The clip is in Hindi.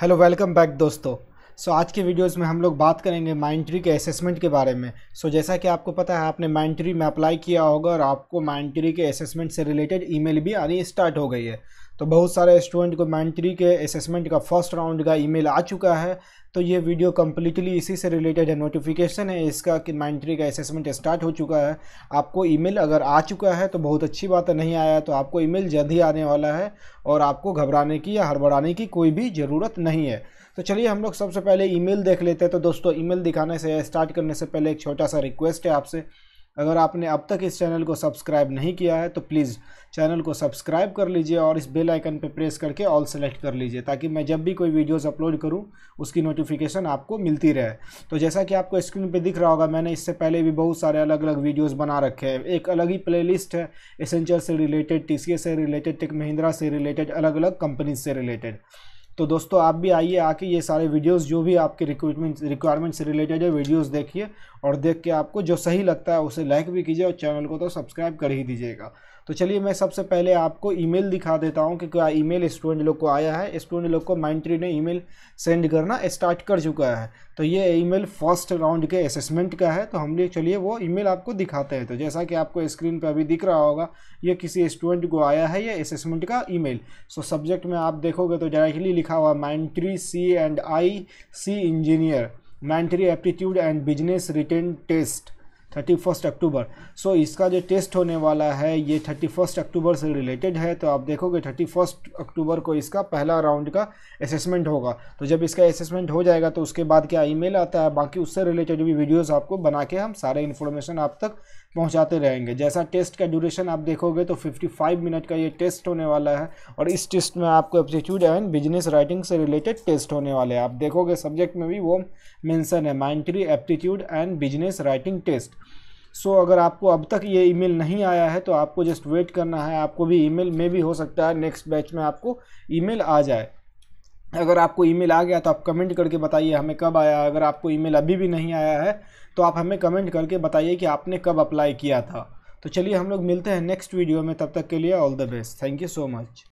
हेलो वेलकम बैक दोस्तों सो so, आज के वीडियोस में हम लोग बात करेंगे माइंट्री के असेसमेंट के बारे में सो so, जैसा कि आपको पता है आपने माइंट्री में अप्लाई किया होगा और आपको माइंट्री के असेसमेंट से रिलेटेड ईमेल भी आनी स्टार्ट हो गई है तो बहुत सारे स्टूडेंट को मैंट्री के असेसमेंट का फर्स्ट राउंड का ईमेल आ चुका है तो ये वीडियो कम्प्लीटली इसी से रिलेटेड है नोटिफिकेशन है इसका कि मैंट्री का असेसमेंट स्टार्ट हो चुका है आपको ईमेल अगर आ चुका है तो बहुत अच्छी बात है नहीं आया तो आपको ईमेल जल्द ही आने वाला है और आपको घबराने की या हड़बड़ाने की कोई भी ज़रूरत नहीं है तो चलिए हम लोग सबसे पहले ईमेल देख लेते हैं तो दोस्तों ईमेल दिखाने से स्टार्ट करने से पहले एक छोटा सा रिक्वेस्ट है आपसे अगर आपने अब तक इस चैनल को सब्सक्राइब नहीं किया है तो प्लीज़ चैनल को सब्सक्राइब कर लीजिए और इस बेल आइकन पर प्रेस करके ऑल सेलेक्ट कर लीजिए ताकि मैं जब भी कोई वीडियोस अपलोड करूं उसकी नोटिफिकेशन आपको मिलती रहे तो जैसा कि आपको स्क्रीन पे दिख रहा होगा मैंने इससे पहले भी बहुत सारे अलग अलग वीडियोस बना रखे हैं एक अलग ही प्ले है एसेंचर से रिलेटेड टी से रिलेटेड टेक महिंद्रा से रिलेटेड अलग अलग कंपनीज से रिलेटेड तो दोस्तों आप भी आइए आके ये सारे वीडियोस जो भी आपके रिक्रूटमेंट रिक्वायरमेंट से रिलेटेड है वीडियोस देखिए और देख के आपको जो सही लगता है उसे लाइक भी कीजिए और चैनल को तो सब्सक्राइब कर ही दीजिएगा तो चलिए मैं सबसे पहले आपको ईमेल दिखा देता हूँ कि क्या ईमेल स्टूडेंट लोग को आया है स्टूडेंट लोग को माइंड ट्री ने ईमेल सेंड करना स्टार्ट कर चुका है तो ये ईमेल फर्स्ट राउंड के असेसमेंट का है तो हम लोग चलिए वो ईमेल आपको दिखाते हैं तो जैसा कि आपको स्क्रीन पर अभी दिख रहा होगा ये किसी स्टूडेंट को आया है ये असेसमेंट का ई सो सब्जेक्ट में आप देखोगे तो डायरेक्टली लिखा हुआ Mindtree C and I C engineer Mindtree aptitude and business written test thirty first October so इसका जो टेस्ट होने वाला है ये थर्टी फर्स्ट अक्टूबर से रिलेटेड है तो आप देखोगे थर्टी फर्स्ट अक्टूबर को इसका पहला राउंड का असेसमेंट होगा तो जब इसका असेसमेंट हो जाएगा तो उसके बाद क्या ईमेल आता है बाकी उससे रिलेटेड भी वीडियोज़ आपको बना के हम सारे इन्फॉर्मेशन आप तक पहुँचाते रहेंगे जैसा टेस्ट का ड्यूरेशन आप देखोगे तो फाइव मिनट का ये टेस्ट होने वाला है और इस टेस्ट में आपको एप्टीट्यूड एंड बिजनेस राइटिंग से रिलेटेड टेस्ट होने वाले हैं आप देखोगे सब्जेक्ट में भी वो मैंसन है Mindtree aptitude and business writing test so so, अगर आपको अब तक ये ईमेल नहीं आया है तो आपको जस्ट वेट करना है आपको भी ईमेल में भी हो सकता है नेक्स्ट बैच में आपको ईमेल आ जाए अगर आपको ईमेल आ गया तो आप कमेंट करके बताइए हमें कब आया अगर आपको ईमेल अभी भी नहीं आया है तो आप हमें कमेंट करके बताइए कि आपने कब अप्लाई किया था तो चलिए हम लोग मिलते हैं नेक्स्ट वीडियो में तब तक के लिए all the best thank you so much